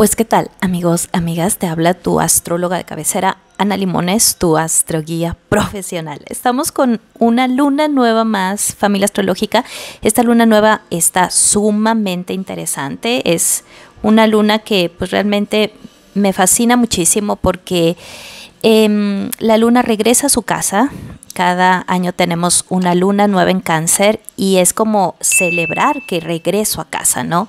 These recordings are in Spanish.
Pues qué tal, amigos, amigas, te habla tu astróloga de cabecera, Ana Limones, tu astroguía profesional. Estamos con una luna nueva más, familia astrológica. Esta luna nueva está sumamente interesante. Es una luna que pues realmente me fascina muchísimo porque Em, la luna regresa a su casa. Cada año tenemos una luna nueva en cáncer y es como celebrar que regreso a casa, ¿no?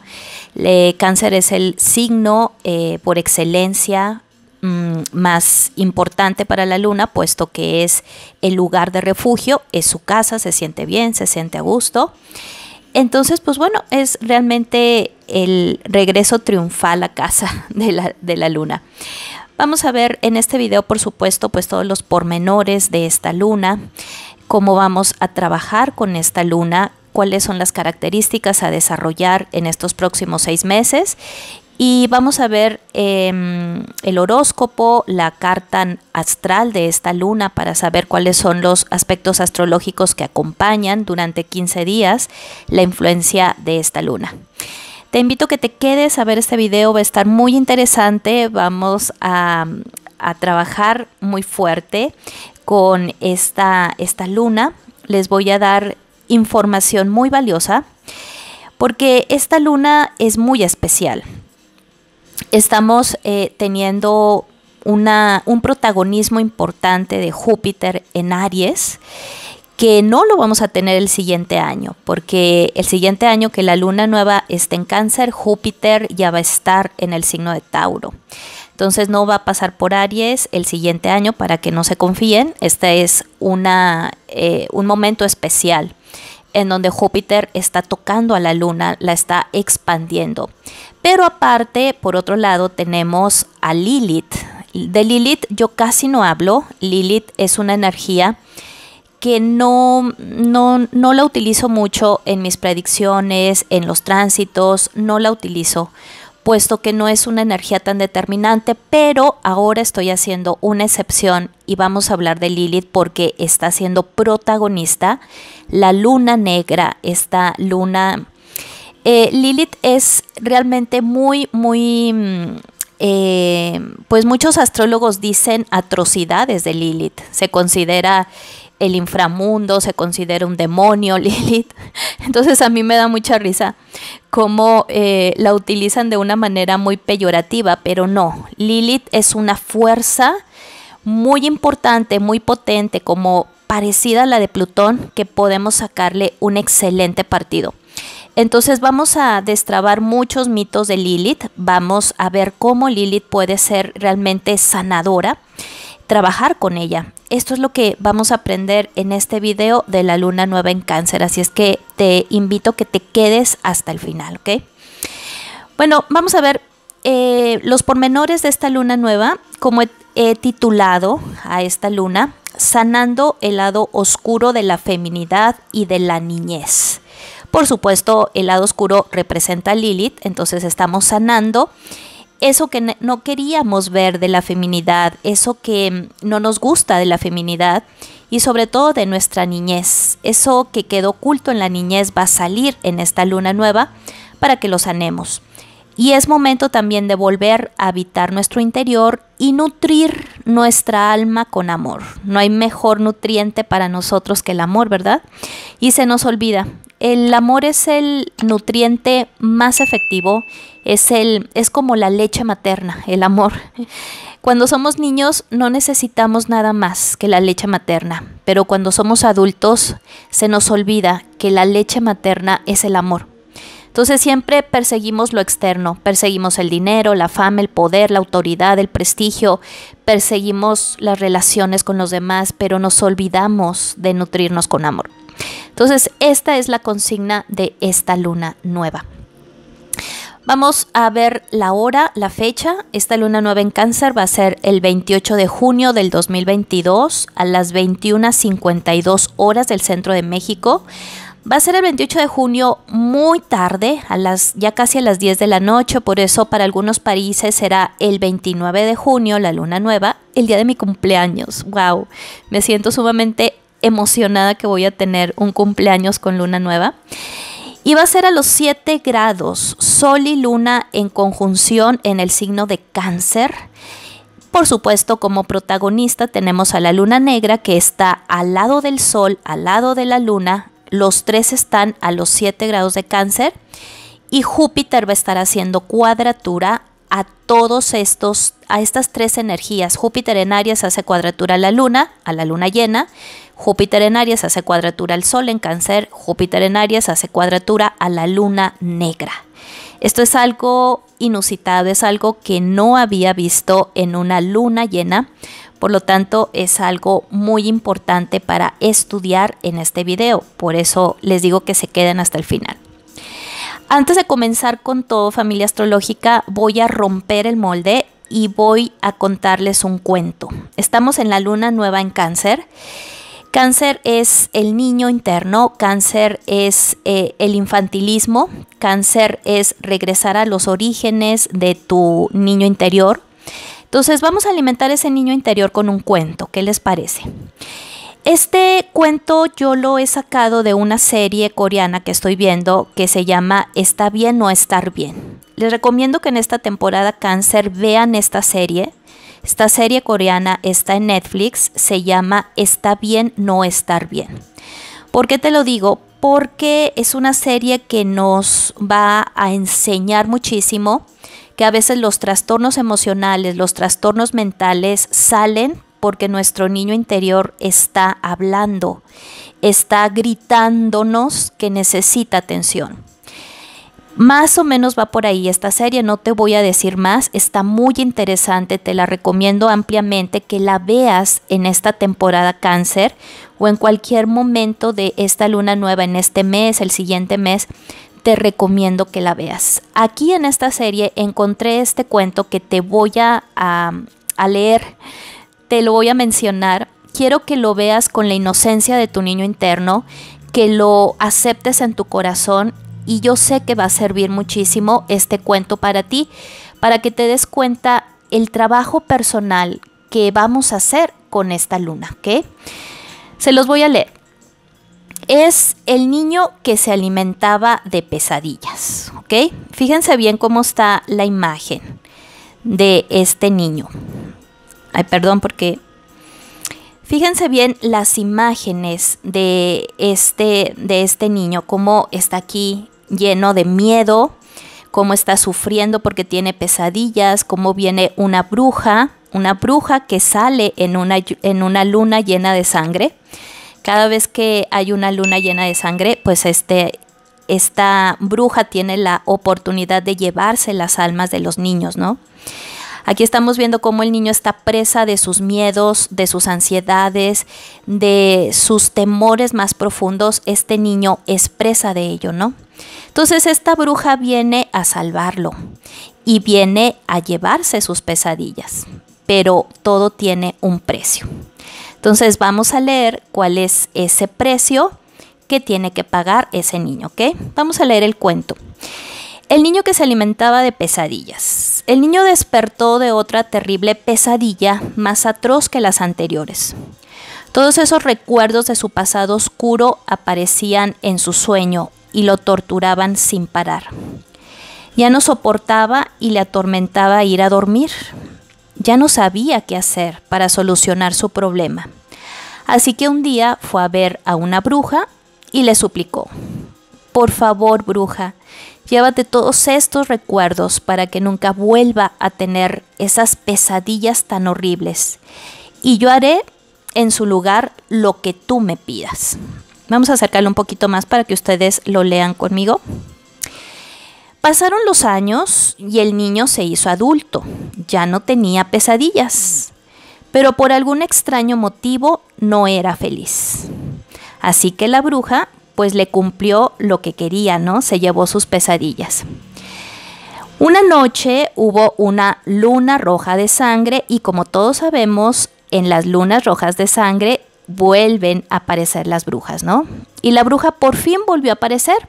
cáncer es el signo eh, por excelencia mm, más importante para la luna, puesto que es el lugar de refugio, es su casa, se siente bien, se siente a gusto. Entonces, pues bueno, es realmente el regreso triunfal a casa de la, de la luna. Vamos a ver en este video, por supuesto, pues todos los pormenores de esta luna, cómo vamos a trabajar con esta luna, cuáles son las características a desarrollar en estos próximos seis meses y vamos a ver em, el horóscopo, la carta astral de esta luna para saber cuáles son los aspectos astrológicos que acompañan durante 15 días la influencia de esta luna. Te invito a que te quedes a ver este video, va a estar muy interesante, vamos a, trabajar muy fuerte con esta, esta luna. Les voy a dar información muy valiosa porque esta luna es muy especial. Estamos eh, teniendo un protagonismo importante de Júpiter en Aries que no lo vamos a tener el siguiente año, porque el siguiente año que la luna nueva esté en cáncer, Júpiter ya va a estar en el signo de Tauro. Entonces no va a pasar por Aries el siguiente año para que no se confíen. Este es una, eh, un momento especial en donde Júpiter está tocando a la luna, la está expandiendo. Pero aparte, por otro lado, tenemos a Lilith. De Lilith yo casi no hablo. Lilith es una energía que no, no, la utilizo mucho en mis predicciones, en los tránsitos, no la utilizo puesto que no es una energía tan determinante, pero ahora estoy haciendo una excepción y vamos a hablar de Lilith porque está siendo protagonista la luna negra, esta luna... Eh, Lilith es realmente muy, muy... Mm, eh, pues muchos astrólogos dicen atrocidades de Lilith, se considera el inframundo, se considera un demonio, Lilith. Entonces a mí me da mucha risa cómo eh, la utilizan de una manera muy peyorativa, pero no, Lilith es una fuerza muy importante, muy potente, como parecida a la de Plutón, que podemos sacarle un excelente partido. Entonces vamos a destrabar muchos mitos de Lilith, vamos a ver cómo Lilith puede ser realmente sanadora trabajar con ella. Esto es lo que vamos a aprender en este video de la luna nueva en cáncer, así es que te invito a que te quedes hasta el final, ¿ok? Bueno, vamos a ver eh, los pormenores de esta luna nueva, como he, he titulado a esta luna, sanando el lado oscuro de la feminidad y de la niñez. Por supuesto, el lado oscuro representa a Lilith, entonces estamos sanando eso que no queríamos ver de la feminidad, eso que mm, no nos gusta de la feminidad y sobre todo de nuestra niñez. Eso que quedó oculto en la niñez va a salir en esta luna nueva para que lo sanemos. Y es momento también de volver a habitar nuestro interior y nutrir nuestra alma con amor. No hay mejor nutriente para nosotros que el amor, ¿verdad? Y se nos olvida. El amor es el nutriente más efectivo, es el es como la leche materna, el amor. Cuando somos niños no necesitamos nada más que la leche materna, pero cuando somos adultos se nos olvida que la leche materna es el amor. Entonces siempre perseguimos lo externo, perseguimos el dinero, la fama, el poder, la autoridad, el prestigio, perseguimos las relaciones con los demás, pero nos olvidamos de nutrirnos con amor. Entonces esta es la consigna de esta luna nueva. Vamos a ver la hora, la fecha. Esta luna nueva en cáncer va a ser el 28 de junio del 2022 a las 21.52 horas del centro de México. Va a ser el 28 de junio muy tarde, ya casi a las 10 de la noche, por eso para algunos países será el 29 de junio, la luna nueva, el día de mi cumpleaños. ¡Wow! Me siento sumamente emocionada que voy a tener un cumpleaños con luna nueva. Y va a ser a los 7 grados, sol y luna en conjunción en el signo de cáncer. Por supuesto, como protagonista tenemos a la luna negra que está al lado del sol, al lado de la luna, los tres están a los 7 grados de cáncer y Júpiter va a estar haciendo cuadratura a todos estos, a estas tres energías. Júpiter en Aries hace cuadratura a la luna, a la luna llena. Júpiter en Aries hace cuadratura al Sol en cáncer. Júpiter en Aries hace cuadratura a la luna negra. Esto es algo inusitado, es algo que no había visto en una luna llena por lo tanto, es algo muy importante para estudiar en este video. Por eso les digo que se queden hasta el final. Antes de comenzar con todo, familia astrológica, voy a romper el molde y voy a contarles un cuento. Estamos en la luna nueva en cáncer. Cáncer es el niño interno, cáncer es eh, el infantilismo, cáncer es regresar a los orígenes de tu niño interior, entonces vamos a alimentar ese niño interior con un cuento, ¿qué les parece? Este cuento yo lo he sacado de una serie coreana que estoy viendo que se llama Está bien no estar bien. Les recomiendo que en esta temporada cáncer vean esta serie. Esta serie coreana está en Netflix, se llama Está bien no estar bien. ¿Por qué te lo digo? Porque es una serie que nos va a enseñar muchísimo que a veces los trastornos emocionales, los trastornos mentales salen porque nuestro niño interior está hablando, está gritándonos que necesita atención. Más o menos va por ahí esta serie, no te voy a decir más, está muy interesante, te la recomiendo ampliamente que la veas en esta temporada cáncer o en cualquier momento de esta luna nueva, en este mes, el siguiente mes, te recomiendo que la veas. Aquí en esta serie encontré este cuento que te voy a, leer, te lo voy a mencionar. Quiero que lo veas con la inocencia de tu niño interno, que lo aceptes en tu corazón y yo sé que va a servir muchísimo este cuento para ti, para que te des cuenta el trabajo personal que vamos a hacer con esta luna, ¿ok? Se los voy a leer es el niño que se alimentaba de pesadillas. ¿Ok? Fíjense bien cómo está la imagen de este niño. Ay, perdón porque... Fíjense bien las imágenes de este, de este niño, cómo está aquí lleno de miedo, cómo está sufriendo porque tiene pesadillas, cómo viene una bruja, una bruja que sale en una, en una luna llena de sangre cada vez que hay una luna llena de sangre, pues este, esta bruja tiene la oportunidad de llevarse las almas de los niños, ¿no? Aquí estamos viendo cómo el niño está presa de sus miedos, de sus ansiedades, de sus temores más profundos. Este niño es presa de ello, ¿no? Entonces esta bruja viene a salvarlo y viene a llevarse sus pesadillas, pero todo tiene un precio. Entonces vamos a leer cuál es ese precio que tiene que pagar ese niño, ¿ok? Vamos a leer el cuento. El niño que se alimentaba de pesadillas. El niño despertó de otra terrible pesadilla más atroz que las anteriores. Todos esos recuerdos de su pasado oscuro aparecían en su sueño y lo torturaban sin parar. Ya no soportaba y le atormentaba ir a dormir ya no sabía qué hacer para solucionar su problema. Así que un día fue a ver a una bruja y le suplicó, por favor bruja, llévate todos estos recuerdos para que nunca vuelva a tener esas pesadillas tan horribles. Y yo haré en su lugar lo que tú me pidas. Vamos a acercarlo un poquito más para que ustedes lo lean conmigo. Pasaron los años y el niño se hizo adulto, ya no tenía pesadillas, pero por algún extraño motivo no era feliz. Así que la bruja pues le cumplió lo que quería, ¿no? Se llevó sus pesadillas. Una noche hubo una luna roja de sangre y como todos sabemos, en las lunas rojas de sangre vuelven a aparecer las brujas, ¿no? Y la bruja por fin volvió a aparecer,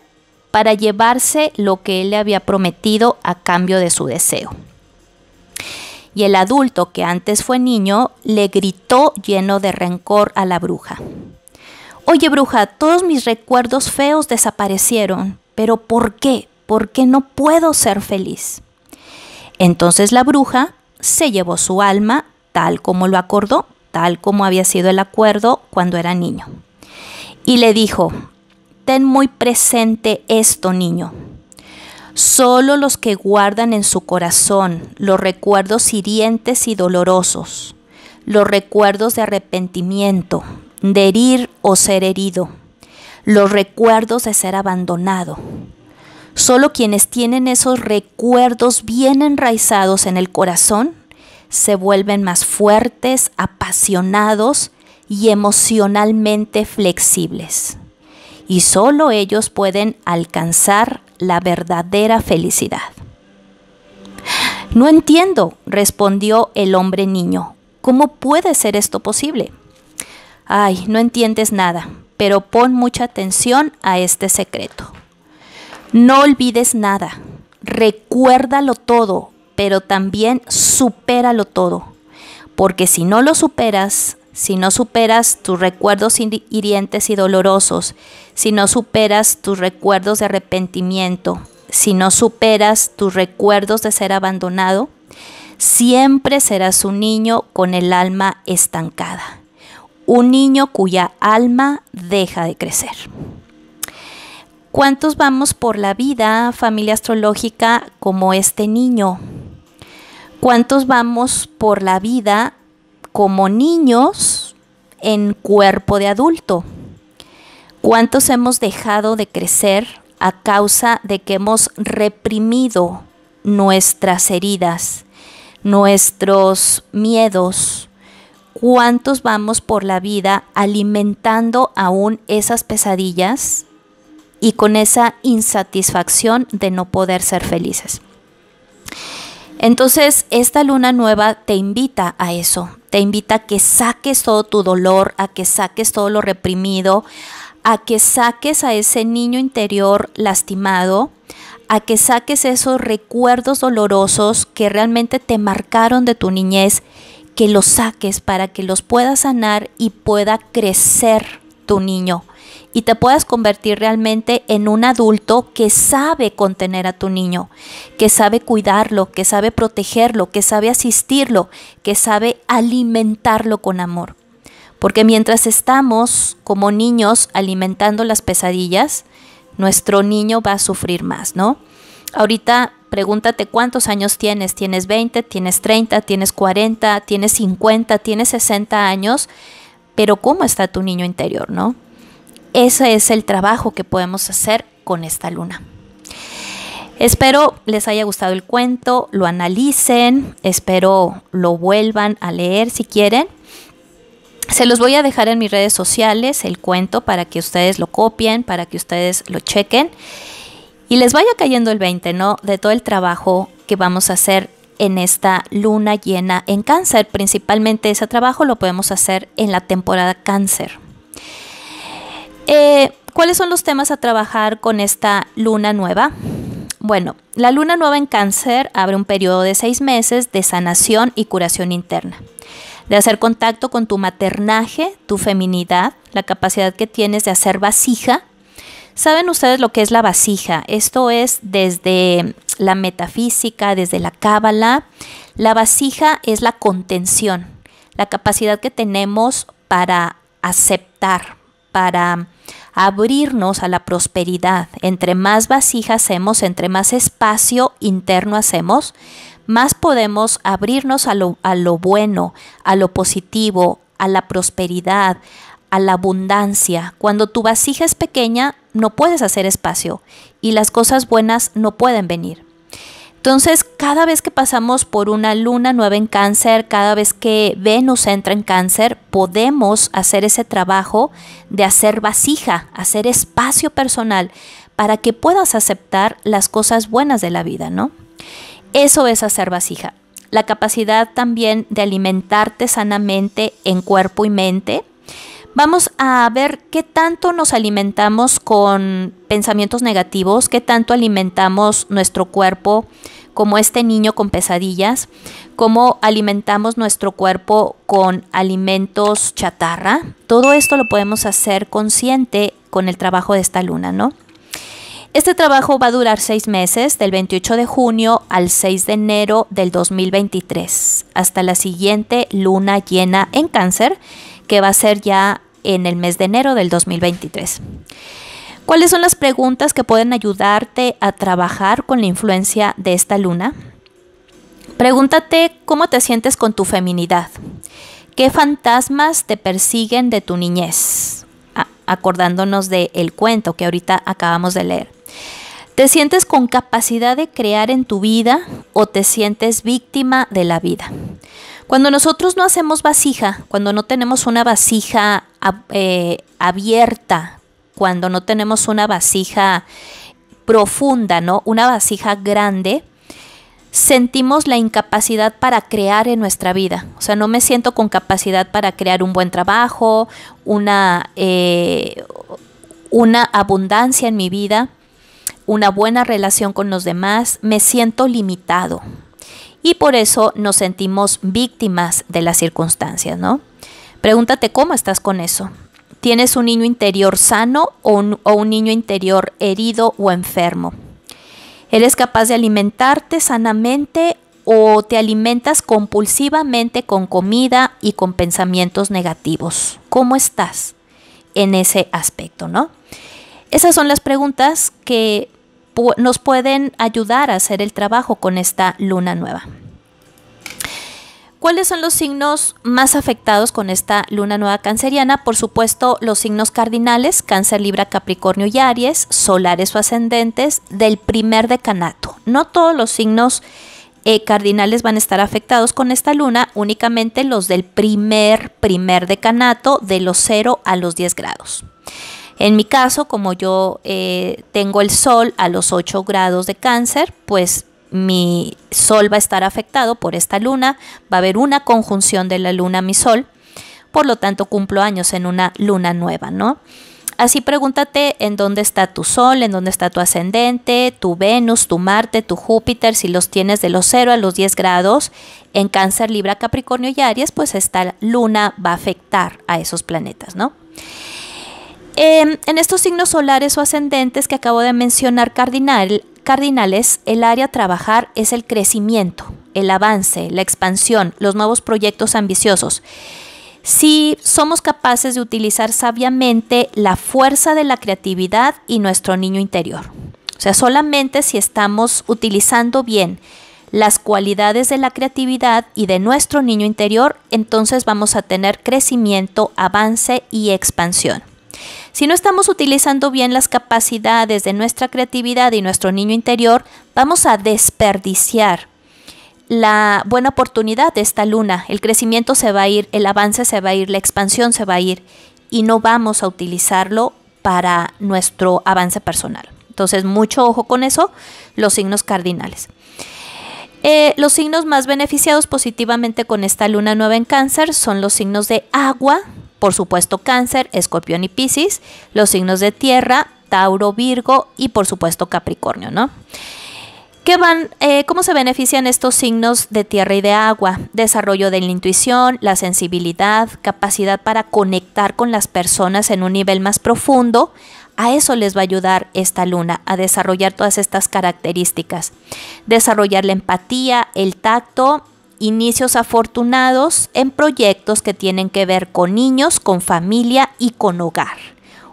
para llevarse lo que él le había prometido a cambio de su deseo. Y el adulto, que antes fue niño, le gritó lleno de rencor a la bruja. Oye bruja, todos mis recuerdos feos desaparecieron, pero ¿por qué? ¿Por qué no puedo ser feliz? Entonces la bruja se llevó su alma tal como lo acordó, tal como había sido el acuerdo cuando era niño. Y le dijo, Ten muy presente esto, niño. Solo los que guardan en su corazón los recuerdos hirientes y dolorosos, los recuerdos de arrepentimiento, de herir o ser herido, los recuerdos de ser abandonado. Solo quienes tienen esos recuerdos bien enraizados en el corazón se vuelven más fuertes, apasionados y emocionalmente flexibles y solo ellos pueden alcanzar la verdadera felicidad. No entiendo, respondió el hombre niño. ¿Cómo puede ser esto posible? Ay, no entiendes nada, pero pon mucha atención a este secreto. No olvides nada, recuérdalo todo, pero también supéralo todo, porque si no lo superas, si no superas tus recuerdos hirientes y dolorosos, si no superas tus recuerdos de arrepentimiento, si no superas tus recuerdos de ser abandonado, siempre serás un niño con el alma estancada, un niño cuya alma deja de crecer. ¿Cuántos vamos por la vida, familia astrológica, como este niño? ¿Cuántos vamos por la vida como niños en cuerpo de adulto. ¿Cuántos hemos dejado de crecer a causa de que hemos reprimido nuestras heridas, nuestros miedos? ¿Cuántos vamos por la vida alimentando aún esas pesadillas y con esa insatisfacción de no poder ser felices? Entonces, esta luna nueva te invita a eso, te invita a que saques todo tu dolor, a que saques todo lo reprimido, a que saques a ese niño interior lastimado, a que saques esos recuerdos dolorosos que realmente te marcaron de tu niñez, que los saques para que los puedas sanar y pueda crecer tu niño y te puedas convertir realmente en un adulto que sabe contener a tu niño, que sabe cuidarlo, que sabe protegerlo, que sabe asistirlo, que sabe alimentarlo con amor. Porque mientras estamos como niños alimentando las pesadillas, nuestro niño va a sufrir más, ¿no? Ahorita pregúntate cuántos años tienes, tienes 20, tienes 30, tienes 40, tienes 50, tienes 60 años, pero ¿cómo está tu niño interior, no? Ese es el trabajo que podemos hacer con esta luna. Espero les haya gustado el cuento, lo analicen, espero lo vuelvan a leer si quieren. Se los voy a dejar en mis redes sociales el cuento para que ustedes lo copien, para que ustedes lo chequen y les vaya cayendo el 20, ¿no? De todo el trabajo que vamos a hacer en esta luna llena en cáncer. Principalmente ese trabajo lo podemos hacer en la temporada cáncer. Eh, ¿Cuáles son los temas a trabajar con esta luna nueva? Bueno, la luna nueva en cáncer abre un periodo de seis meses de sanación y curación interna, de hacer contacto con tu maternaje, tu feminidad, la capacidad que tienes de hacer vasija. ¿Saben ustedes lo que es la vasija? Esto es desde la metafísica, desde la cábala. La vasija es la contención, la capacidad que tenemos para aceptar, para abrirnos a la prosperidad. Entre más vasija hacemos, entre más espacio interno hacemos, más podemos abrirnos a lo, a lo bueno, a lo positivo, a la prosperidad, a la abundancia. Cuando tu vasija es pequeña, no puedes hacer espacio y las cosas buenas no pueden venir. Entonces, cada vez que pasamos por una luna nueva en cáncer, cada vez que Venus entra en cáncer, podemos hacer ese trabajo de hacer vasija, hacer espacio personal para que puedas aceptar las cosas buenas de la vida, ¿no? Eso es hacer vasija. La capacidad también de alimentarte sanamente en cuerpo y mente Vamos a ver qué tanto nos alimentamos con pensamientos negativos, qué tanto alimentamos nuestro cuerpo como este niño con pesadillas, cómo alimentamos nuestro cuerpo con alimentos chatarra. Todo esto lo podemos hacer consciente con el trabajo de esta luna, ¿no? Este trabajo va a durar seis meses, del 28 de junio al 6 de enero del 2023, hasta la siguiente luna llena en cáncer, que va a ser ya en el mes de enero del 2023. ¿Cuáles son las preguntas que pueden ayudarte a trabajar con la influencia de esta luna? Pregúntate cómo te sientes con tu feminidad. ¿Qué fantasmas te persiguen de tu niñez? acordándonos del cuento que ahorita acabamos de leer. ¿Te sientes con capacidad de crear en tu vida o te sientes víctima de la vida? Cuando nosotros no hacemos vasija, cuando no tenemos una vasija eh, abierta, cuando no tenemos una vasija profunda, ¿no? Una vasija grande, sentimos la incapacidad para crear en nuestra vida. O sea, no me siento con capacidad para crear un buen trabajo, una, eh, una abundancia en mi vida, una buena relación con los demás. Me siento limitado, y por eso nos sentimos víctimas de las circunstancias, ¿no? Pregúntate cómo estás con eso. ¿Tienes un niño interior sano o un, niño interior herido o enfermo? ¿Eres capaz de alimentarte sanamente o te alimentas compulsivamente con comida y con pensamientos negativos? ¿Cómo estás en ese aspecto, no? Esas son las preguntas que nos pueden ayudar a hacer el trabajo con esta luna nueva. ¿Cuáles son los signos más afectados con esta luna nueva canceriana? Por supuesto, los signos cardinales, cáncer, libra, capricornio y aries, solares o ascendentes del primer decanato. No todos los signos eh, cardinales van a estar afectados con esta luna, únicamente los del primer, primer decanato de los 0 a los 10 grados. En mi caso, como yo eh, tengo el sol a los 8 grados de cáncer, pues mi sol va a estar afectado por esta luna, va a haber una conjunción de la luna a mi sol, por lo tanto cumplo años en una luna nueva, ¿no? Así pregúntate en dónde está tu Sol, en dónde está tu ascendente, tu Venus, tu Marte, tu Júpiter, si los tienes de los 0 a los 10 grados. En Cáncer, Libra, Capricornio y Aries, pues esta luna va a afectar a esos planetas, ¿no? Em, en estos signos solares o ascendentes que acabo de mencionar, cardinales, el área a trabajar es el crecimiento, el avance, la expansión, los nuevos proyectos ambiciosos. Si somos capaces de utilizar sabiamente la fuerza de la creatividad y nuestro niño interior. O sea, solamente si estamos utilizando bien las cualidades de la creatividad y de nuestro niño interior, entonces vamos a tener crecimiento, avance y expansión. Si no estamos utilizando bien las capacidades de nuestra creatividad y nuestro niño interior, vamos a desperdiciar la buena oportunidad de esta luna. El crecimiento se va a ir, el avance se va a ir, la expansión se va a ir y no vamos a utilizarlo para nuestro avance personal. Entonces, mucho ojo con eso, los signos cardinales. Eh, los signos más beneficiados positivamente con esta luna nueva en cáncer son los signos de agua, por supuesto Cáncer, Escorpión y Piscis, los signos de tierra, Tauro, Virgo y por supuesto Capricornio, ¿no? ¿Qué van, eh, ¿Cómo se benefician estos signos de tierra y de agua? Desarrollo de la intuición, la sensibilidad, capacidad para conectar con las personas en un nivel más profundo. A eso les va a ayudar esta luna, a desarrollar todas estas características. Desarrollar la empatía, el tacto inicios afortunados en proyectos que tienen que ver con niños, con familia y con hogar.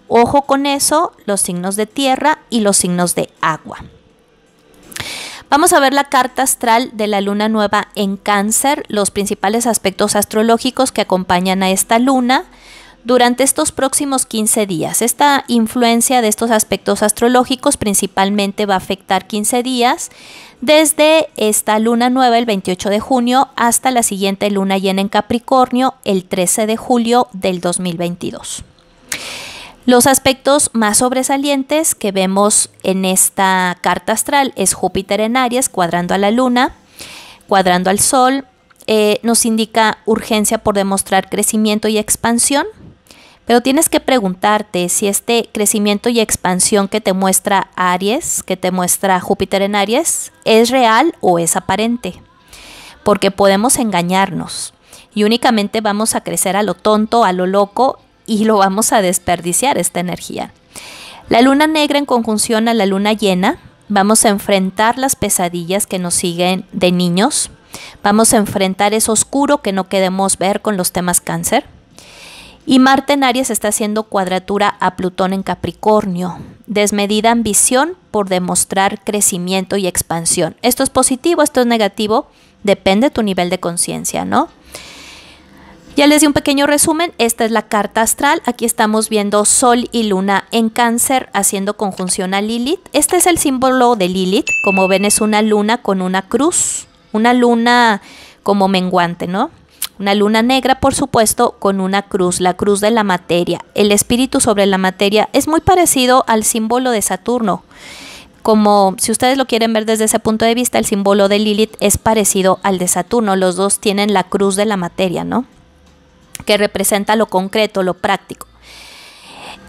Ojo con eso, los signos de tierra y los signos de agua. Vamos a ver la carta astral de la luna nueva en cáncer, los principales aspectos astrológicos que acompañan a esta luna durante estos próximos 15 días. Esta influencia de estos aspectos astrológicos principalmente va a afectar 15 días desde esta luna nueva el 28 de junio hasta la siguiente luna llena en Capricornio el 13 de julio del 2022. Los aspectos más sobresalientes que vemos en esta carta astral es Júpiter en Aries cuadrando a la luna, cuadrando al sol, eh, nos indica urgencia por demostrar crecimiento y expansión. Pero tienes que preguntarte si este crecimiento y expansión que te muestra Aries, que te muestra Júpiter en Aries, es real o es aparente. Porque podemos engañarnos y únicamente vamos a crecer a lo tonto, a lo loco y lo vamos a desperdiciar esta energía. La luna negra en conjunción a la luna llena, vamos a enfrentar las pesadillas que nos siguen de niños, vamos a enfrentar eso oscuro que no queremos ver con los temas cáncer y Marte en Aries está haciendo cuadratura a Plutón en Capricornio. Desmedida ambición por demostrar crecimiento y expansión. Esto es positivo, esto es negativo, depende tu nivel de conciencia, ¿no? Ya les di un pequeño resumen, esta es la carta astral, aquí estamos viendo Sol y Luna en cáncer haciendo conjunción a Lilith. Este es el símbolo de Lilith, como ven es una luna con una cruz, una luna como menguante, ¿no? Una luna negra, por supuesto, con una cruz, la cruz de la materia. El espíritu sobre la materia es muy parecido al símbolo de Saturno. Como si ustedes lo quieren ver desde ese punto de vista, el símbolo de Lilith es parecido al de Saturno. Los dos tienen la cruz de la materia, ¿no? Que representa lo concreto, lo práctico.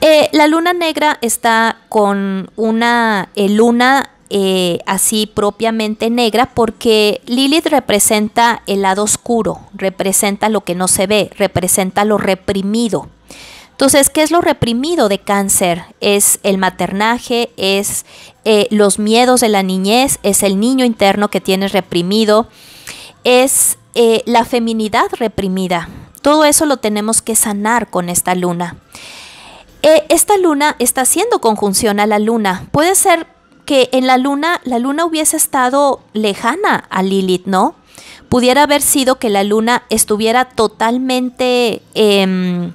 Eh, la luna negra está con una eh, luna eh, así propiamente negra porque Lilith representa el lado oscuro, representa lo que no se ve, representa lo reprimido. Entonces, ¿qué es lo reprimido de cáncer? Es el maternaje, es eh, los miedos de la niñez, es el niño interno que tienes reprimido, es eh, la feminidad reprimida. Todo eso lo tenemos que sanar con esta luna. esta luna está haciendo conjunción a la luna. Puede ser que en la luna, la luna hubiese estado lejana a Lilith, ¿no? Pudiera haber sido que la luna estuviera totalmente em,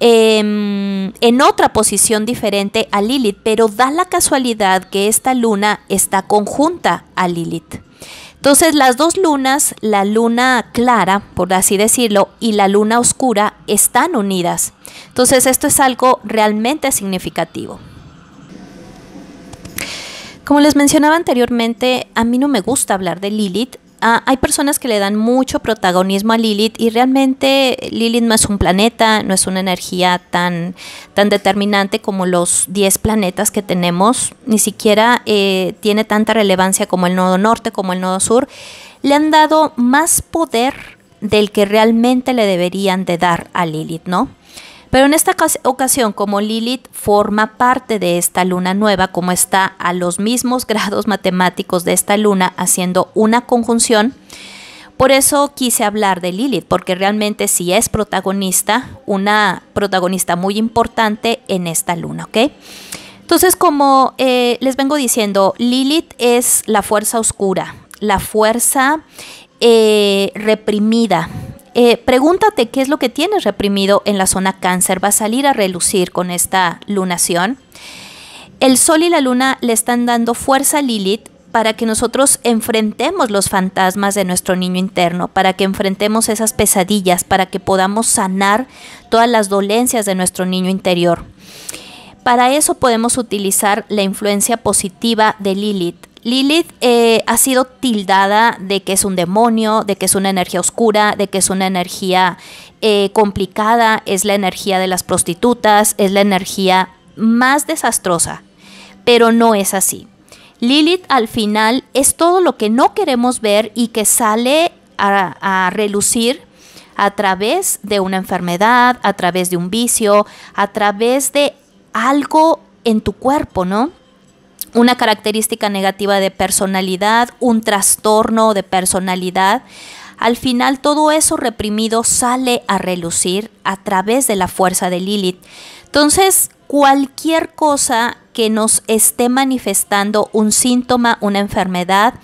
em, en otra posición diferente a Lilith, pero da la casualidad que esta luna está conjunta a Lilith. Entonces las dos lunas, la luna clara, por así decirlo, y la luna oscura están unidas. Entonces esto es algo realmente significativo. Como les mencionaba anteriormente, a mí no me gusta hablar de Lilith. Ah, hay personas que le dan mucho protagonismo a Lilith y realmente Lilith no es un planeta, no es una energía tan, tan determinante como los 10 planetas que tenemos, ni siquiera eh, tiene tanta relevancia como el nodo norte, como el nodo sur. Le han dado más poder del que realmente le deberían de dar a Lilith, ¿no? Pero en esta ocasión, como Lilith forma parte de esta luna nueva, como está a los mismos grados matemáticos de esta luna haciendo una conjunción, por eso quise hablar de Lilith, porque realmente sí es protagonista, una protagonista muy importante en esta luna, ¿ok? Entonces, como eh, les vengo diciendo, Lilith es la fuerza oscura, la fuerza eh, reprimida, eh, pregúntate qué es lo que tienes reprimido en la zona cáncer. Va a salir a relucir con esta lunación. El sol y la luna le están dando fuerza a Lilith para que nosotros enfrentemos los fantasmas de nuestro niño interno, para que enfrentemos esas pesadillas, para que podamos sanar todas las dolencias de nuestro niño interior. Para eso podemos utilizar la influencia positiva de Lilith. Lilith eh, ha sido tildada de que es un demonio, de que es una energía oscura, de que es una energía eh, complicada, es la energía de las prostitutas, es la energía más desastrosa, pero no es así. Lilith al final es todo lo que no queremos ver y que sale a relucir a través de una enfermedad, a través de un vicio, a través de algo en tu cuerpo, ¿no? una característica negativa de personalidad, un trastorno de personalidad. Al final todo eso reprimido sale a relucir a través de la fuerza de Lilith. Entonces, cualquier cosa que nos esté manifestando un síntoma, una enfermedad,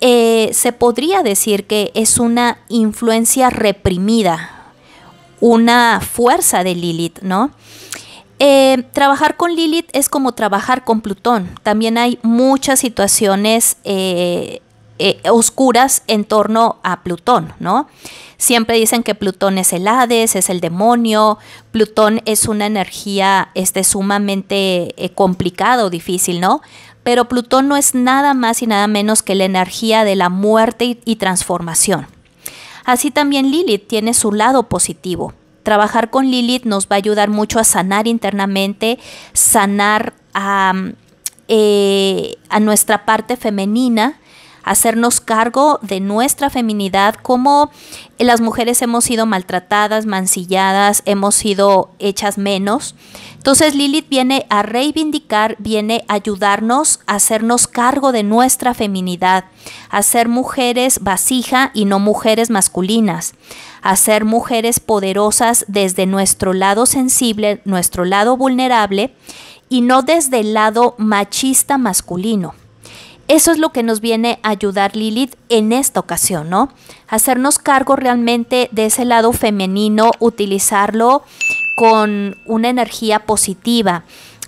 eh, se podría decir que es una influencia reprimida, una fuerza de Lilith, ¿no? Eh, trabajar con Lilith es como trabajar con Plutón. También hay muchas situaciones eh, eh, oscuras en torno a Plutón, ¿no? Siempre dicen que Plutón es el Hades, es el demonio. Plutón es una energía este, sumamente complicada difícil, ¿no? Pero Plutón no es nada más y nada menos que la energía de la muerte y transformación. Así también Lilith tiene su lado positivo Trabajar con Lilith nos va a ayudar mucho a sanar internamente, sanar a, eh, a nuestra parte femenina hacernos cargo de nuestra feminidad, como las mujeres hemos sido maltratadas, mancilladas, hemos sido hechas menos. Entonces Lilith viene a reivindicar, viene a ayudarnos a hacernos cargo de nuestra feminidad, a ser mujeres vasija y no mujeres masculinas, a ser mujeres poderosas desde nuestro lado sensible, nuestro lado vulnerable y no desde el lado machista masculino eso es lo que nos viene a ayudar Lilith en esta ocasión, ¿no? Hacernos cargo realmente de ese lado femenino, utilizarlo con una energía positiva,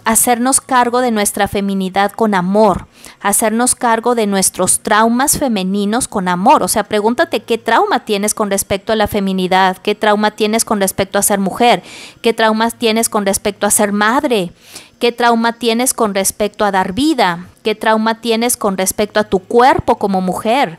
hacernos cargo de nuestra feminidad con amor, hacernos cargo de nuestros traumas femeninos con amor. O sea, pregúntate qué trauma tienes con respecto a la feminidad, qué trauma tienes con respecto a ser mujer, qué traumas tienes con respecto a ser madre, qué trauma tienes con respecto a dar vida, qué trauma tienes con respecto a tu cuerpo como mujer,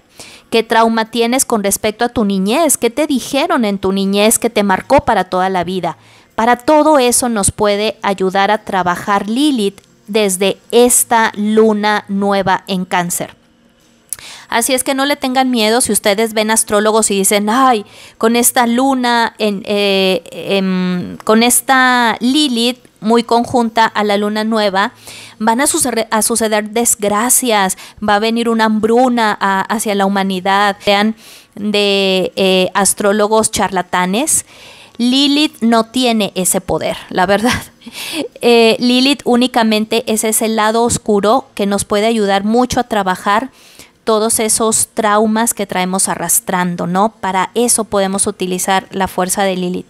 qué trauma tienes con respecto a tu niñez, qué te dijeron en tu niñez que te marcó para toda la vida. Para todo eso nos puede ayudar a trabajar Lilith desde esta luna nueva en cáncer. Así es que no le tengan miedo si ustedes ven astrólogos y dicen, ay, con esta luna, en, eh, em, con esta Lilith muy conjunta a la luna nueva, van a, suceder, desgracias, va a venir una hambruna hacia la humanidad, sean de eh, astrólogos charlatanes. Lilith no tiene ese poder, la verdad. Eh, Lilith únicamente es ese lado oscuro que nos puede ayudar mucho a trabajar todos esos traumas que traemos arrastrando, ¿no? Para eso podemos utilizar la fuerza de Lilith.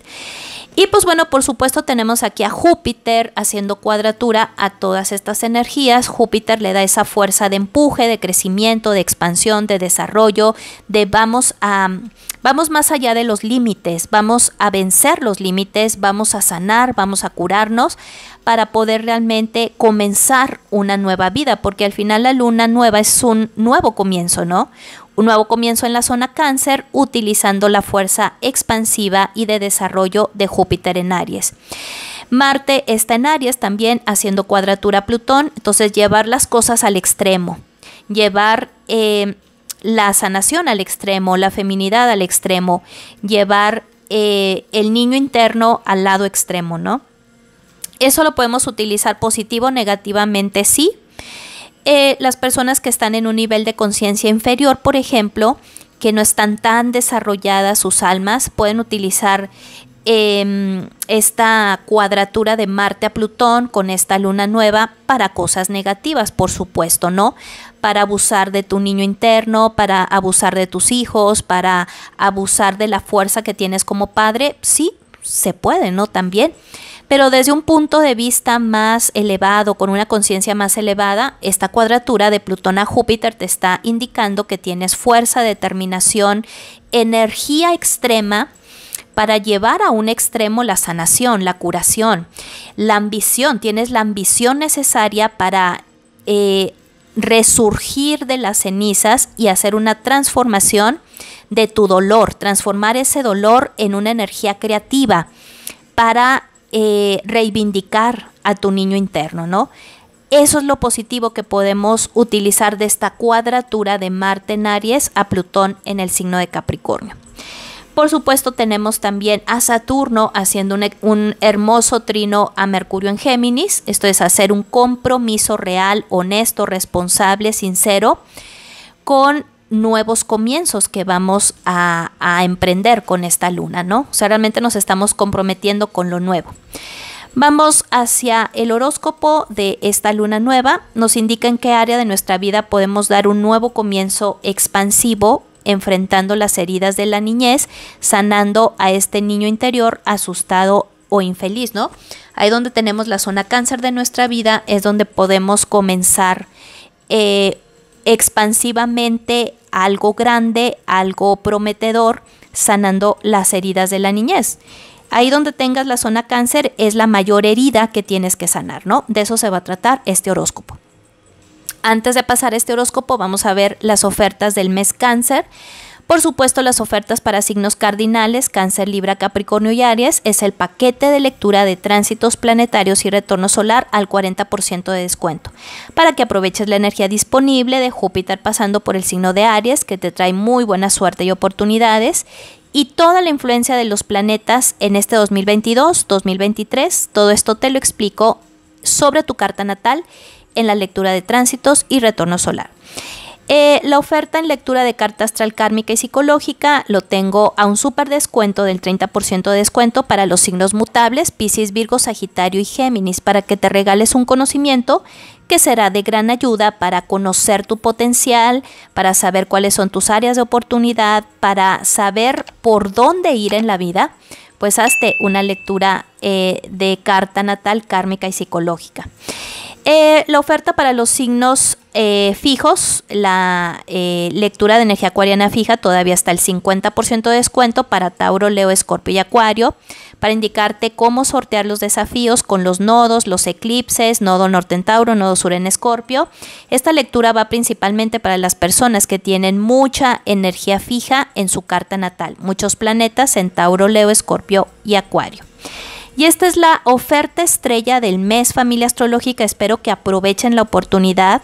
Y pues bueno, por supuesto tenemos aquí a Júpiter haciendo cuadratura a todas estas energías. Júpiter le da esa fuerza de empuje, de crecimiento, de expansión, de desarrollo, de vamos a Vamos más allá de los límites, vamos a vencer los límites, vamos a sanar, vamos a curarnos para poder realmente comenzar una nueva vida, porque al final la luna nueva es un nuevo comienzo, ¿no? Un nuevo comienzo en la zona cáncer utilizando la fuerza expansiva y de desarrollo de Júpiter en Aries. Marte está en Aries también haciendo cuadratura a Plutón, entonces llevar las cosas al extremo, llevar eh, la sanación al extremo, la feminidad al extremo, llevar eh, el niño interno al lado extremo, ¿no? Eso lo podemos utilizar positivo o negativamente, sí. Eh, las personas que están en un nivel de conciencia inferior, por ejemplo, que no están tan desarrolladas sus almas, pueden utilizar Em, esta cuadratura de Marte a Plutón con esta luna nueva para cosas negativas, por supuesto, ¿no? Para abusar de tu niño interno, para abusar de tus hijos, para abusar de la fuerza que tienes como padre, sí, se puede, ¿no? También. Pero desde un punto de vista más elevado, con una conciencia más elevada, esta cuadratura de Plutón a Júpiter te está indicando que tienes fuerza, determinación, energía extrema, para llevar a un extremo la sanación, la curación. La ambición, tienes la ambición necesaria para eh, resurgir de las cenizas y hacer una transformación de tu dolor, transformar ese dolor en una energía creativa para eh, reivindicar a tu niño interno, ¿no? Eso es lo positivo que podemos utilizar de esta cuadratura de Marte en Aries a Plutón en el signo de Capricornio. Por supuesto, tenemos también a Saturno haciendo e, un, hermoso trino a Mercurio en Géminis, esto es hacer un compromiso real, honesto, responsable, sincero, con nuevos comienzos que vamos a, a, emprender con esta luna, ¿no? O sea, realmente nos estamos comprometiendo con lo nuevo. Vamos hacia el horóscopo de esta luna nueva. Nos indica en qué área de nuestra vida podemos dar un nuevo comienzo expansivo enfrentando las heridas de la niñez, sanando a este niño interior asustado o infeliz, ¿no? Ahí donde tenemos la zona cáncer de nuestra vida es donde podemos comenzar eh, expansivamente algo grande, algo prometedor, sanando las heridas de la niñez. Ahí donde tengas la zona cáncer es la mayor herida que tienes que sanar, ¿no? De eso se va a tratar este horóscopo. Antes de pasar este horóscopo vamos a ver las ofertas del mes cáncer. Por supuesto, las ofertas para signos cardinales, cáncer, libra, capricornio y aries es el paquete de lectura de tránsitos planetarios y retorno solar al 40% de descuento, para que aproveches la energía disponible de Júpiter pasando por el signo de aries, que te trae muy buena suerte y oportunidades, y toda la influencia de los planetas en este 2022, 2023, todo esto te lo explico sobre tu carta natal en la lectura de tránsitos y retorno solar. Eh, la oferta en lectura de carta astral kármica y psicológica lo tengo a un super descuento del 30% de descuento para los signos mutables, Pisces, Virgo, Sagitario y Géminis, para que te regales un conocimiento que será de gran ayuda para conocer tu potencial, para saber cuáles son tus áreas de oportunidad, para saber por dónde ir en la vida. Pues hazte una lectura eh, de carta natal, kármica y psicológica. Eh, la oferta para los signos eh, fijos, la eh, lectura de energía acuariana fija todavía está el 50% de descuento para Tauro, Leo, Escorpio y Acuario, para indicarte cómo sortear los desafíos con los nodos, los eclipses, nodo norte en Tauro, nodo sur en Escorpio. Esta lectura va principalmente para las personas que tienen mucha energía fija en su carta natal, muchos planetas en Tauro, Leo, Escorpio y Acuario. Y esta es la oferta estrella del mes Familia Astrológica. Espero que aprovechen la oportunidad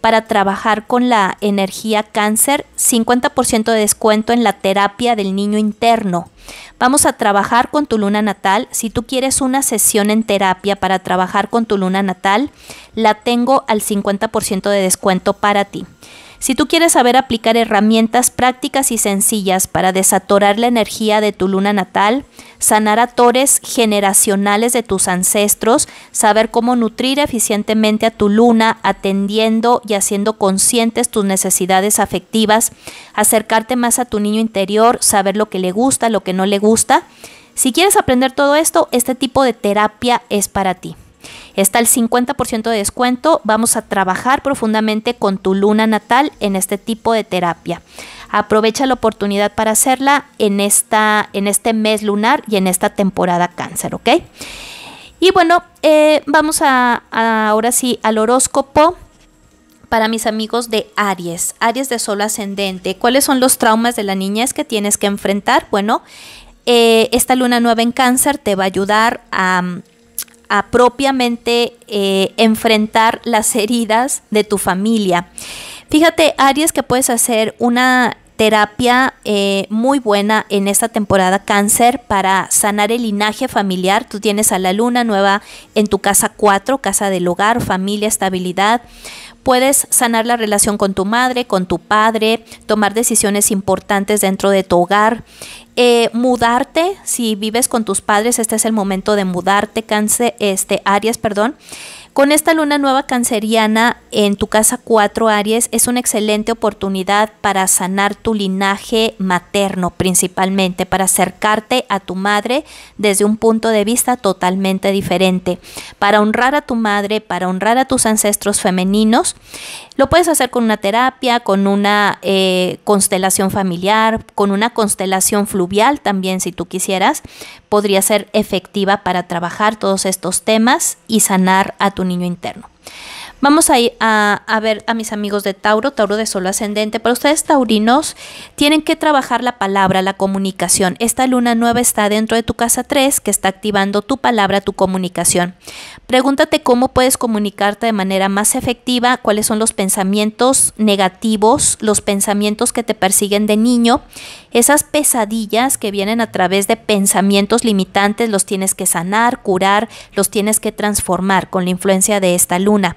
para trabajar con la energía cáncer. 50% de descuento en la terapia del niño interno. Vamos a trabajar con tu luna natal. Si tú quieres una sesión en terapia para trabajar con tu luna natal, la tengo al 50% de descuento para ti. Si tú quieres saber aplicar herramientas prácticas y sencillas para desatorar la energía de tu luna natal, sanar atores generacionales de tus ancestros, saber cómo nutrir eficientemente a tu luna, atendiendo y haciendo conscientes tus necesidades afectivas, acercarte más a tu niño interior, saber lo que le gusta, lo que no le gusta. Si quieres aprender todo esto, este tipo de terapia es para ti. Está el 50% de descuento. Vamos a trabajar profundamente con tu luna natal en este tipo de terapia. Aprovecha la oportunidad para hacerla en, esta, en este mes lunar y en esta temporada cáncer, ¿ok? Y bueno, eh, vamos a, ahora sí al horóscopo para mis amigos de Aries, Aries de Sol Ascendente. ¿Cuáles son los traumas de la niñez que tienes que enfrentar? Bueno, eh, esta luna nueva en cáncer te va a ayudar a, a propiamente eh, enfrentar las heridas de tu familia. Fíjate, Aries, que puedes hacer una terapia eh, muy buena en esta temporada cáncer para sanar el linaje familiar. Tú tienes a la luna nueva en tu casa 4, casa del hogar, familia, estabilidad. Puedes sanar la relación con tu madre, con tu padre, tomar decisiones importantes dentro de tu hogar, eh, mudarte, si vives con tus padres, este es el momento de mudarte, cáncer, este, Aries, perdón. Con esta luna nueva canceriana en tu casa 4 Aries es una excelente oportunidad para sanar tu linaje materno principalmente, para acercarte a tu madre desde un punto de vista totalmente diferente, para honrar a tu madre, para honrar a tus ancestros femeninos lo puedes hacer con una terapia, con una eh, constelación familiar, con una constelación fluvial también si tú quisieras. Podría ser efectiva para trabajar todos estos temas y sanar a tu niño interno. Vamos a, ir a, ver a mis amigos de Tauro, Tauro de Solo Ascendente. Para ustedes taurinos, tienen que trabajar la palabra, la comunicación. Esta luna nueva está dentro de tu casa 3, que está activando tu palabra, tu comunicación. Pregúntate cómo puedes comunicarte de manera más efectiva, cuáles son los pensamientos negativos, los pensamientos que te persiguen de niño esas pesadillas que vienen a través de pensamientos limitantes los tienes que sanar, curar, los tienes que transformar con la influencia de esta luna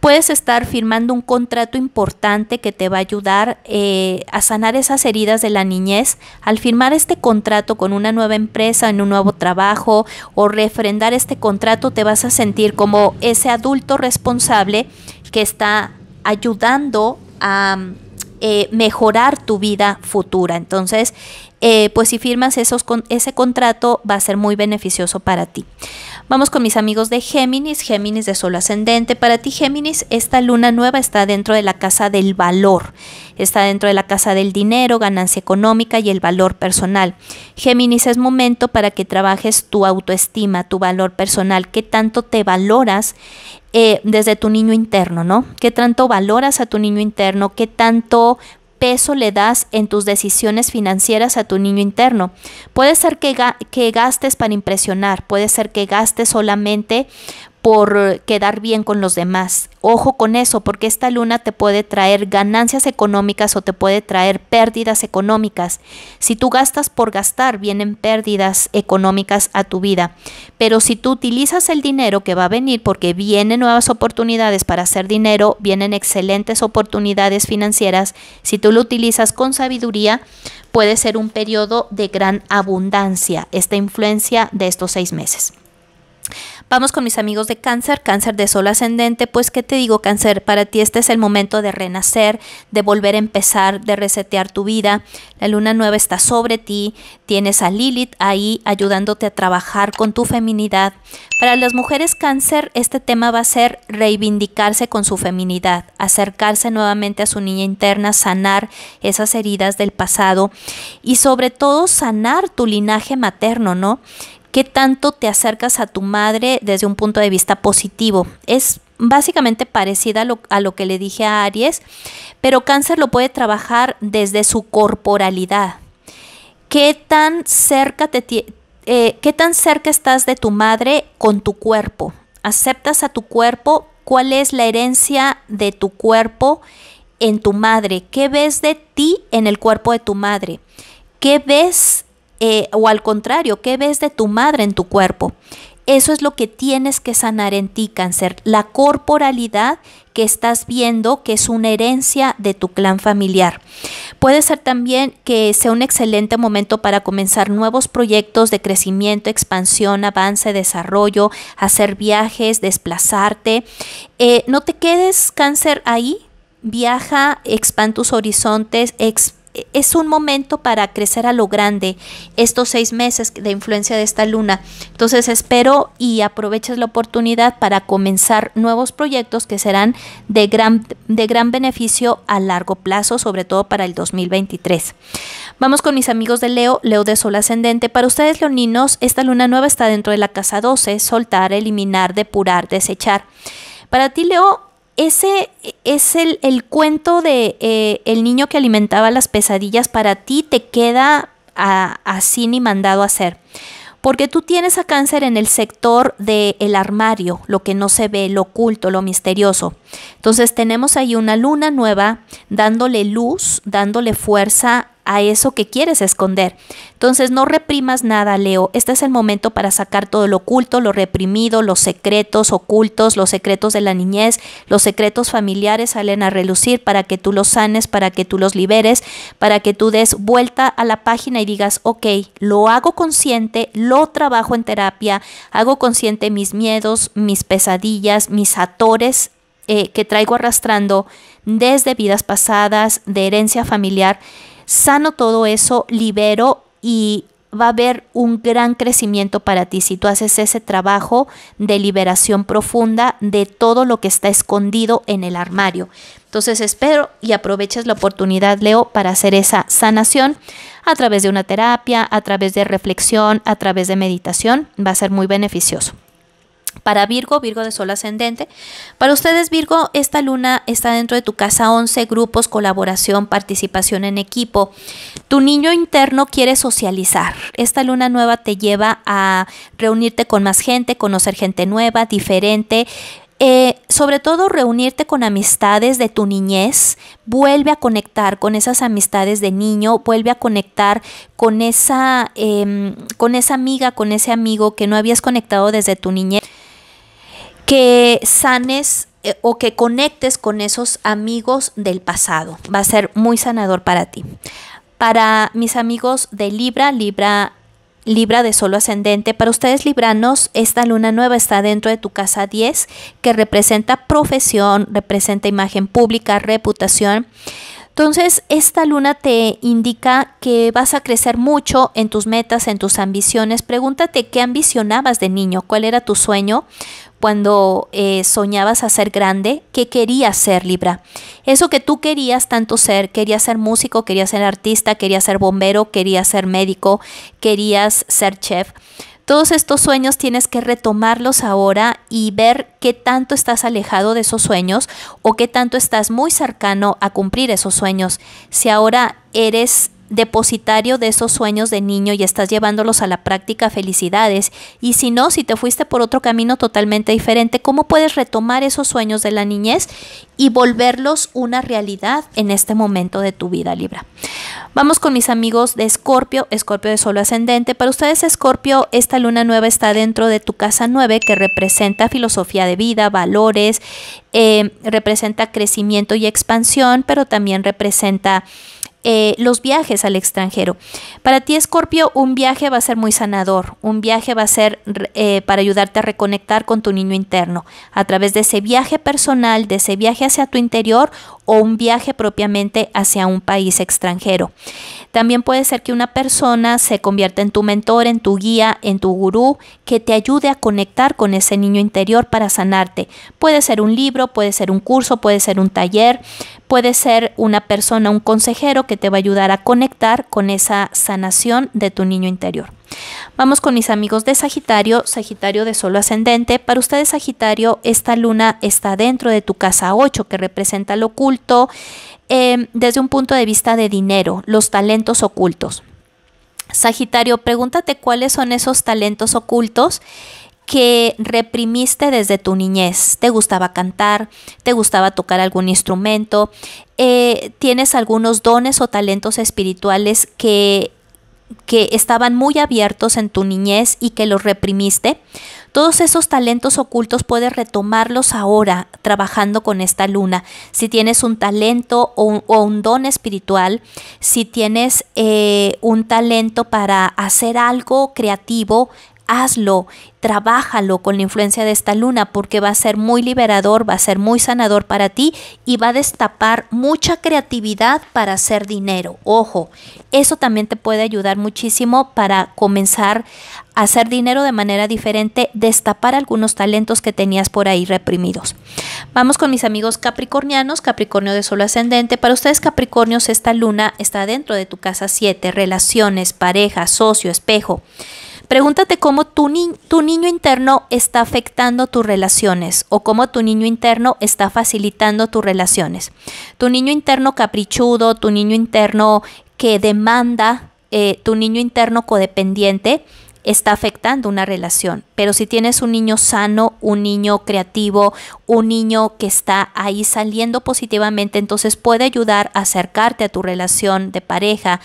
puedes estar firmando un contrato importante que te va a ayudar eh, a sanar esas heridas de la niñez. Al firmar este contrato con una nueva empresa, en un nuevo trabajo o refrendar este contrato, te vas a sentir como ese adulto responsable que está ayudando a eh, mejorar tu vida futura. Entonces, eh, pues si firmas esos con, ese contrato va a ser muy beneficioso para ti. Vamos con mis amigos de Géminis, Géminis de Sol Ascendente. Para ti, Géminis, esta luna nueva está dentro de la casa del valor, está dentro de la casa del dinero, ganancia económica y el valor personal. Géminis, es momento para que trabajes tu autoestima, tu valor personal, qué tanto te valoras eh, desde tu niño interno, ¿no? ¿Qué tanto valoras a tu niño interno? ¿Qué tanto eso le das en tus decisiones financieras a tu niño interno. Puede ser que, que gastes para impresionar, puede ser que gastes solamente por quedar bien con los demás. Ojo con eso, porque esta luna te puede traer ganancias económicas o te puede traer pérdidas económicas. Si tú gastas por gastar, vienen pérdidas económicas a tu vida. Pero si tú utilizas el dinero que va a venir, porque vienen nuevas oportunidades para hacer dinero, vienen excelentes oportunidades financieras, si tú lo utilizas con sabiduría, puede ser un periodo de gran abundancia, esta influencia de estos seis meses. Vamos con mis amigos de cáncer, cáncer de sol ascendente, pues qué te digo cáncer, para ti este es el momento de renacer, de volver a empezar, de resetear tu vida. La luna nueva está sobre ti, tienes a Lilith ahí ayudándote a trabajar con tu feminidad. Para las mujeres cáncer, este tema va a ser reivindicarse con su feminidad, acercarse nuevamente a su niña interna, sanar esas heridas del pasado y sobre todo sanar tu linaje materno, ¿no? qué tanto te acercas a tu madre desde un punto de vista positivo. Es básicamente parecida a lo, que le dije a Aries, pero cáncer lo puede trabajar desde su corporalidad. ¿Qué tan cerca eh, qué tan cerca estás de tu madre con tu cuerpo. ¿Aceptas a tu cuerpo? ¿Cuál es la herencia de tu cuerpo en tu madre? ¿Qué ves de ti en el cuerpo de tu madre? ¿Qué ves eh, o al contrario, ¿qué ves de tu madre en tu cuerpo? Eso es lo que tienes que sanar en ti, cáncer, la corporalidad que estás viendo que es una herencia de tu clan familiar. Puede ser también que sea un excelente momento para comenzar nuevos proyectos de crecimiento, expansión, avance, desarrollo, hacer viajes, desplazarte. Eh, no te quedes cáncer ahí, viaja, expand tus horizontes, es un momento para crecer a lo grande estos seis meses de influencia de esta luna. Entonces espero y aproveches la oportunidad para comenzar nuevos proyectos que serán de gran, de gran beneficio a largo plazo, sobre todo para el 2023. Vamos con mis amigos de Leo, Leo de Sol Ascendente. Para ustedes, leoninos, esta luna nueva está dentro de la casa 12, soltar, eliminar, depurar, desechar. Para ti, Leo, ese es el, cuento de eh, el niño que alimentaba las pesadillas para ti te queda así ni mandado a hacer. Porque tú tienes a cáncer en el sector del armario, lo que no se ve, lo oculto, lo misterioso. Entonces tenemos ahí una luna nueva dándole luz, dándole fuerza a eso que quieres esconder. Entonces no reprimas nada, Leo. Este es el momento para sacar todo lo oculto, lo reprimido, los secretos ocultos, los secretos de la niñez, los secretos familiares salen a relucir para que tú los sanes, para que tú los liberes, para que tú des vuelta a la página y digas, ok, lo hago consciente, lo trabajo en terapia, hago consciente mis miedos, mis pesadillas, mis atores eh, que traigo arrastrando desde vidas pasadas, de herencia familiar sano todo eso, libero y va a haber un gran crecimiento para ti si tú haces ese trabajo de liberación profunda de todo lo que está escondido en el armario. Entonces espero y aproveches la oportunidad, Leo, para hacer esa sanación a través de una terapia, a través de reflexión, a través de meditación. Va a ser muy beneficioso. Para Virgo, Virgo de Sol ascendente. Para ustedes, Virgo, esta luna está dentro de tu casa 11, grupos, colaboración, participación en equipo. Tu niño interno quiere socializar. Esta luna nueva te lleva a reunirte con más gente, conocer gente nueva, diferente. Eh, sobre todo reunirte con amistades de tu niñez, vuelve a conectar con esas amistades de niño, vuelve a conectar con esa, em, con esa amiga, con ese amigo que no habías conectado desde tu niñez que sanes eh, o que conectes con esos amigos del pasado. Va a ser muy sanador para ti. Para mis amigos de Libra, Libra Libra de Solo Ascendente. Para ustedes libranos, esta luna nueva está dentro de tu casa 10, que representa profesión, representa imagen pública, reputación. Entonces, esta luna te indica que vas a crecer mucho en tus metas, en tus ambiciones. Pregúntate qué ambicionabas de niño, cuál era tu sueño, cuando eh, soñabas a ser grande, ¿qué querías ser Libra. Eso que tú querías tanto ser, querías ser músico, querías ser artista, querías ser bombero, querías ser médico, querías ser chef. Todos estos sueños tienes que retomarlos ahora y ver qué tanto estás alejado de esos sueños o qué tanto estás muy cercano a cumplir esos sueños. Si ahora eres depositario de esos sueños de niño y estás llevándolos a la práctica, felicidades. Y si no, si te fuiste por otro camino totalmente diferente, ¿cómo puedes retomar esos sueños de la niñez y volverlos una realidad en este momento de tu vida, Libra? Vamos con mis amigos de Escorpio, Escorpio de Solo Ascendente. Para ustedes, Escorpio, esta luna nueva está dentro de tu casa 9 que representa filosofía de vida, valores, eh, representa crecimiento y expansión, pero también representa eh, los viajes al extranjero. Para ti, Escorpio, un viaje va a ser muy sanador, un viaje va a ser eh, para ayudarte a reconectar con tu niño interno. A través de ese viaje personal, de ese viaje hacia tu interior, o un viaje propiamente hacia un país extranjero. También puede ser que una persona se convierta en tu mentor, en tu guía, en tu gurú, que te ayude a conectar con ese niño interior para sanarte. Puede ser un libro, puede ser un curso, puede ser un taller, puede ser una persona, un consejero que te va a ayudar a conectar con esa sanación de tu niño interior. Vamos con mis amigos de Sagitario, Sagitario de Solo Ascendente. Para ustedes, Sagitario, esta luna está dentro de tu casa 8, que representa lo oculto Em, desde un punto de vista de dinero, los talentos ocultos. Sagitario, pregúntate cuáles son esos talentos ocultos que reprimiste desde tu niñez. ¿Te gustaba cantar? ¿Te gustaba tocar algún instrumento? Eh, ¿Tienes algunos dones o talentos espirituales que, que estaban muy abiertos en tu niñez y que los reprimiste? Todos esos talentos ocultos puedes retomarlos ahora trabajando con esta luna. Si tienes un talento o un, don espiritual, si tienes eh, un talento para hacer algo creativo, hazlo, trabájalo con la influencia de esta luna porque va a ser muy liberador, va a ser muy sanador para ti y va a destapar mucha creatividad para hacer dinero. Ojo, eso también te puede ayudar muchísimo para comenzar a hacer dinero de manera diferente, destapar algunos talentos que tenías por ahí reprimidos. Vamos con mis amigos capricornianos, Capricornio de solo Ascendente. Para ustedes Capricornios, esta luna está dentro de tu casa 7, relaciones, pareja, socio, espejo. Pregúntate cómo tu, niño interno está afectando tus relaciones o cómo tu niño interno está facilitando tus relaciones. Tu niño interno caprichudo, tu niño interno que demanda, eh, tu niño interno codependiente está afectando una relación. Pero si tienes un niño sano, un niño creativo, un niño que está ahí saliendo positivamente, entonces puede ayudar a acercarte a tu relación de pareja,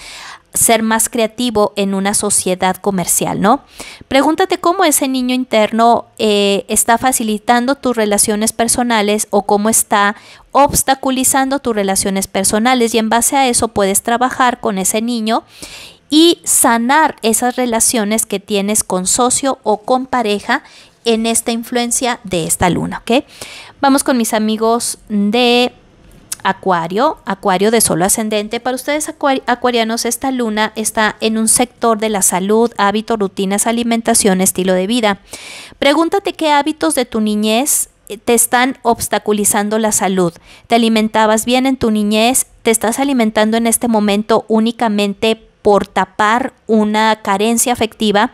ser más creativo en una sociedad comercial, ¿no? Pregúntate cómo ese niño interno eh, está facilitando tus relaciones personales o cómo está obstaculizando tus relaciones personales y en base a eso puedes trabajar con ese niño y sanar esas relaciones que tienes con socio o con pareja en esta influencia de esta luna, ¿ok? Vamos con mis amigos de Acuario, Acuario de Solo Ascendente. Para ustedes acuarianos, esta luna está en un sector de la salud, hábitos, rutinas, alimentación, estilo de vida. Pregúntate qué hábitos de tu niñez eh, te están obstaculizando la salud. Te alimentabas bien en tu niñez, te estás alimentando en este momento únicamente por tapar una carencia afectiva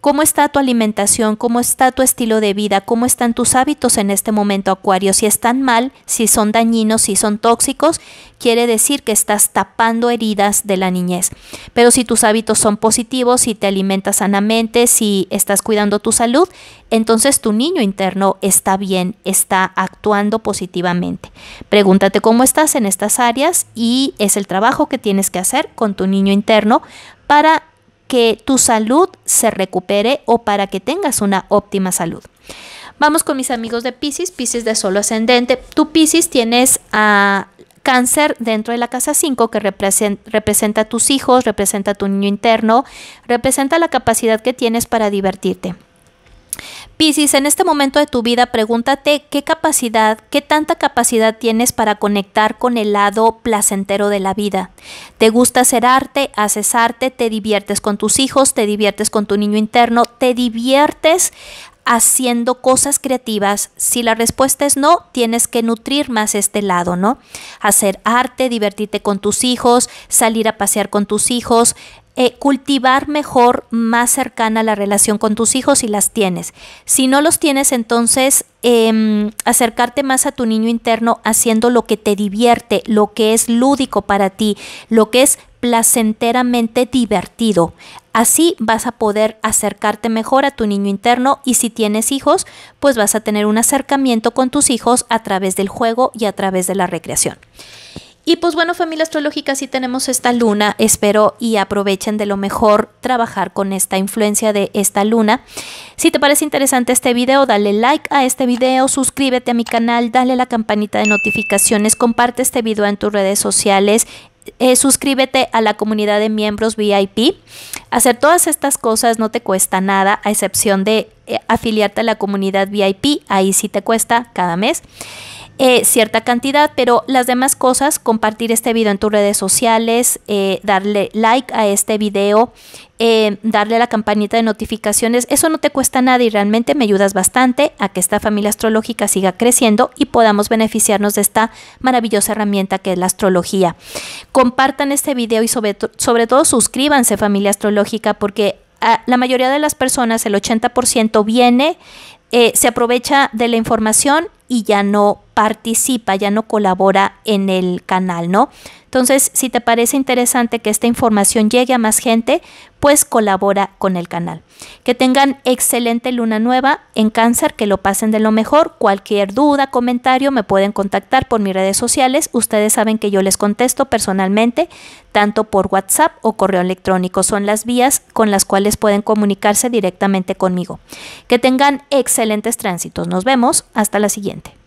¿Cómo está tu alimentación? ¿Cómo está tu estilo de vida? ¿Cómo están tus hábitos en este momento, Acuario? Si están mal, si son dañinos, si son tóxicos, quiere decir que estás tapando heridas de la niñez. Pero si tus hábitos son positivos, si te alimentas sanamente, si estás cuidando tu salud, entonces tu niño interno está bien, está actuando positivamente. Pregúntate cómo estás en estas áreas y es el trabajo que tienes que hacer con tu niño interno para que tu salud se recupere o para que tengas una óptima salud. Vamos con mis amigos de Pisces, Pisces de solo ascendente. Tú Pisces tienes a cáncer dentro de la casa 5 que representa a tus hijos, representa a tu niño interno, representa la capacidad que tienes para divertirte. Piscis, en este momento de tu vida, pregúntate qué capacidad, qué tanta capacidad tienes para conectar con el lado placentero de la vida. ¿Te gusta hacer arte? ¿Haces arte? ¿Te diviertes con tus hijos? ¿Te diviertes con tu niño interno? ¿Te diviertes haciendo cosas creativas? Si la respuesta es no, tienes que nutrir más este lado, ¿no? Hacer arte, divertirte con tus hijos, salir a pasear con tus hijos, eh, cultivar mejor, más cercana la relación con tus hijos si las tienes. Si no los tienes, entonces em, acercarte más a tu niño interno haciendo lo que te divierte, lo que es lúdico para ti, lo que es placenteramente divertido. Así vas a poder acercarte mejor a tu niño interno y si tienes hijos, pues vas a tener un acercamiento con tus hijos a través del juego y a través de la recreación. Y pues bueno, familia astrológica, si tenemos esta luna, espero y aprovechen de lo mejor trabajar con esta influencia de esta luna. Si te parece interesante este video, dale like a este video, suscríbete a mi canal, dale la campanita de notificaciones, comparte este video en tus redes sociales, eh, suscríbete a la comunidad de miembros VIP. Hacer todas estas cosas no te cuesta nada, a excepción de eh, afiliarte a la comunidad VIP, ahí sí te cuesta cada mes. Eh, cierta cantidad, pero las demás cosas, compartir este video en tus redes sociales, eh, darle like a este video, eh, darle a la campanita de notificaciones, eso no te cuesta nada y realmente me ayudas bastante a que esta familia astrológica siga creciendo y podamos beneficiarnos de esta maravillosa herramienta que es la astrología. Compartan este video y sobre, todo suscríbanse familia astrológica porque la mayoría de las personas, el 80% viene, se aprovecha de la información y ya no participa, ya no colabora en el canal, ¿no? Entonces, si te parece interesante que esta información llegue a más gente, pues colabora con el canal. Que tengan excelente luna nueva en cáncer, que lo pasen de lo mejor. Cualquier duda, comentario, me pueden contactar por mis redes sociales. Ustedes saben que yo les contesto personalmente, tanto por WhatsApp o correo electrónico. Son las vías con las cuales pueden comunicarse directamente conmigo. Que tengan excelentes tránsitos. Nos vemos. Hasta la siguiente.